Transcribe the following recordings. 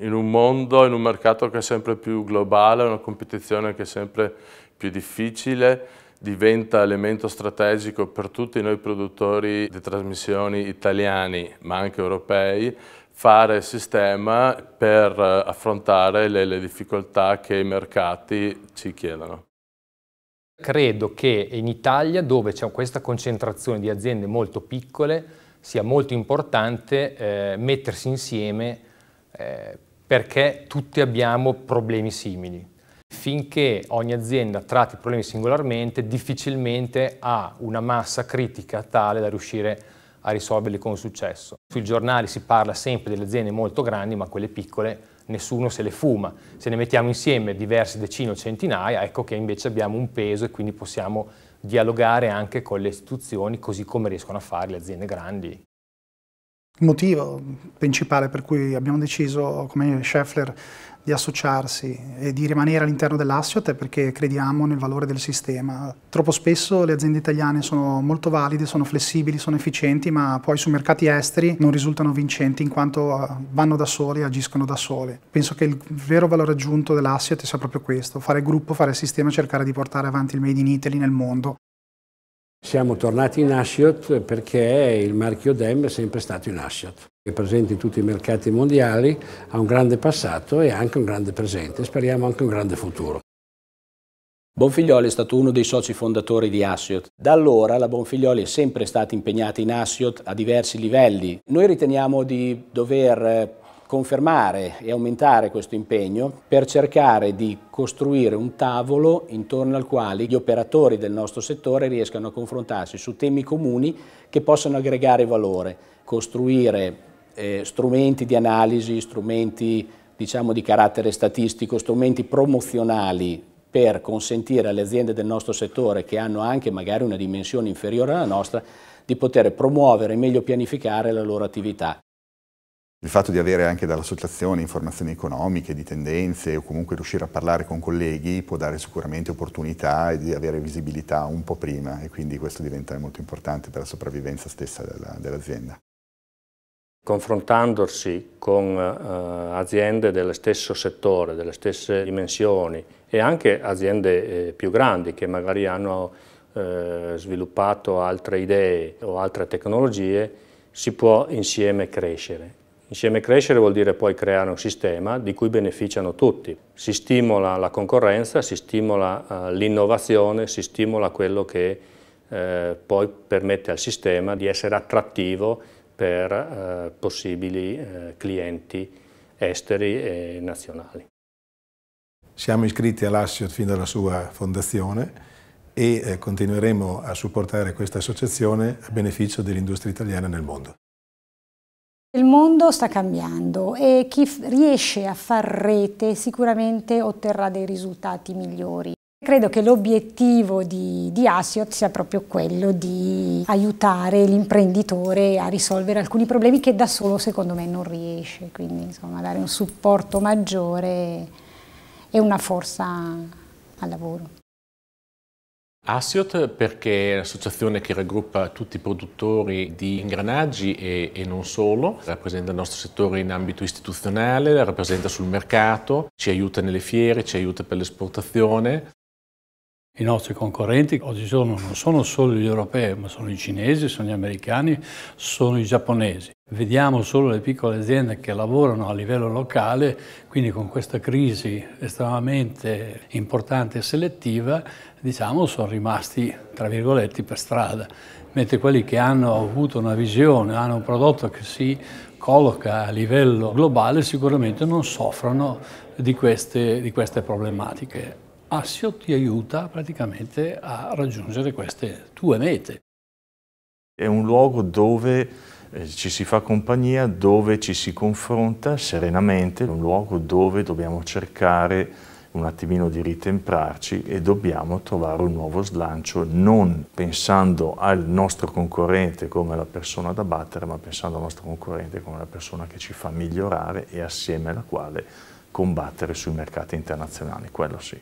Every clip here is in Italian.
In un mondo, in un mercato che è sempre più globale, una competizione che è sempre più difficile, diventa elemento strategico per tutti noi produttori di trasmissioni italiani, ma anche europei, fare sistema per eh, affrontare le, le difficoltà che i mercati ci chiedono. Credo che in Italia, dove c'è questa concentrazione di aziende molto piccole, sia molto importante eh, mettersi insieme eh, perché tutti abbiamo problemi simili. Finché ogni azienda tratti i problemi singolarmente, difficilmente ha una massa critica tale da riuscire a risolverli con successo. Sui giornali si parla sempre delle aziende molto grandi, ma quelle piccole nessuno se le fuma. Se ne mettiamo insieme diverse decine o centinaia, ecco che invece abbiamo un peso e quindi possiamo dialogare anche con le istituzioni così come riescono a fare le aziende grandi. Il motivo principale per cui abbiamo deciso come Scheffler di associarsi e di rimanere all'interno dell'Assiot è perché crediamo nel valore del sistema. Troppo spesso le aziende italiane sono molto valide, sono flessibili, sono efficienti, ma poi su mercati esteri non risultano vincenti in quanto eh, vanno da soli, agiscono da sole. Penso che il vero valore aggiunto dell'Assiot sia proprio questo, fare gruppo, fare sistema, cercare di portare avanti il Made in Italy nel mondo. Siamo tornati in Ashiot perché il marchio DEM è sempre stato in Ashiot, è presente in tutti i mercati mondiali, ha un grande passato e anche un grande presente, speriamo anche un grande futuro. Bonfiglioli è stato uno dei soci fondatori di Ashiot. Da allora la Bonfiglioli è sempre stata impegnata in Ashiot a diversi livelli. Noi riteniamo di dover confermare e aumentare questo impegno per cercare di costruire un tavolo intorno al quale gli operatori del nostro settore riescano a confrontarsi su temi comuni che possano aggregare valore, costruire eh, strumenti di analisi, strumenti diciamo, di carattere statistico, strumenti promozionali per consentire alle aziende del nostro settore che hanno anche magari una dimensione inferiore alla nostra di poter promuovere e meglio pianificare la loro attività. Il fatto di avere anche dall'associazione informazioni economiche, di tendenze o comunque riuscire a parlare con colleghi può dare sicuramente opportunità e di avere visibilità un po' prima e quindi questo diventa molto importante per la sopravvivenza stessa dell'azienda. Confrontandosi con eh, aziende dello stesso settore, delle stesse dimensioni e anche aziende eh, più grandi che magari hanno eh, sviluppato altre idee o altre tecnologie, si può insieme crescere Insieme crescere vuol dire poi creare un sistema di cui beneficiano tutti. Si stimola la concorrenza, si stimola eh, l'innovazione, si stimola quello che eh, poi permette al sistema di essere attrattivo per eh, possibili eh, clienti esteri e nazionali. Siamo iscritti all'Assiot fin dalla sua fondazione e eh, continueremo a supportare questa associazione a beneficio dell'industria italiana nel mondo. Il mondo sta cambiando e chi riesce a far rete sicuramente otterrà dei risultati migliori. Credo che l'obiettivo di, di Asiot sia proprio quello di aiutare l'imprenditore a risolvere alcuni problemi che da solo secondo me non riesce, quindi insomma dare un supporto maggiore e una forza al lavoro. ASIOT perché è l'associazione che raggruppa tutti i produttori di ingranaggi e, e, non solo, rappresenta il nostro settore in ambito istituzionale, rappresenta sul mercato, ci aiuta nelle fiere, ci aiuta per l'esportazione. I nostri concorrenti oggigiorno non sono solo gli europei, ma sono i cinesi, sono gli americani, sono i giapponesi. Vediamo solo le piccole aziende che lavorano a livello locale, quindi con questa crisi estremamente importante e selettiva diciamo, sono rimasti, tra virgolette, per strada, mentre quelli che hanno avuto una visione, hanno un prodotto che si colloca a livello globale, sicuramente non soffrono di queste, di queste problematiche. Assio ti aiuta praticamente a raggiungere queste tue mete. È un luogo dove eh, ci si fa compagnia, dove ci si confronta serenamente, è un luogo dove dobbiamo cercare un attimino di ritemprarci e dobbiamo trovare un nuovo slancio non pensando al nostro concorrente come la persona da battere ma pensando al nostro concorrente come la persona che ci fa migliorare e assieme alla quale combattere sui mercati internazionali, quello sì.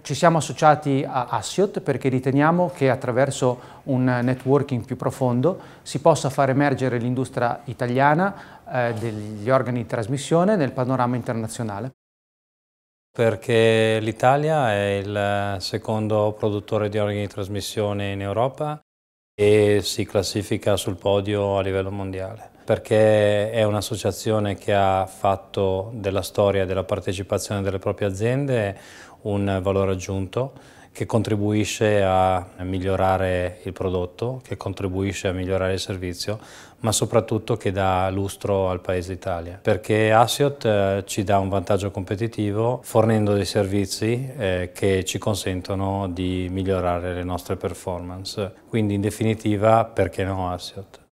Ci siamo associati a Assiot perché riteniamo che attraverso un networking più profondo si possa far emergere l'industria italiana eh, degli organi di trasmissione nel panorama internazionale perché l'Italia è il secondo produttore di organi di trasmissione in Europa e si classifica sul podio a livello mondiale perché è un'associazione che ha fatto della storia e della partecipazione delle proprie aziende un valore aggiunto che contribuisce a migliorare il prodotto, che contribuisce a migliorare il servizio, ma soprattutto che dà lustro al Paese Italia, perché Asiot eh, ci dà un vantaggio competitivo fornendo dei servizi eh, che ci consentono di migliorare le nostre performance. Quindi in definitiva, perché no Asiot?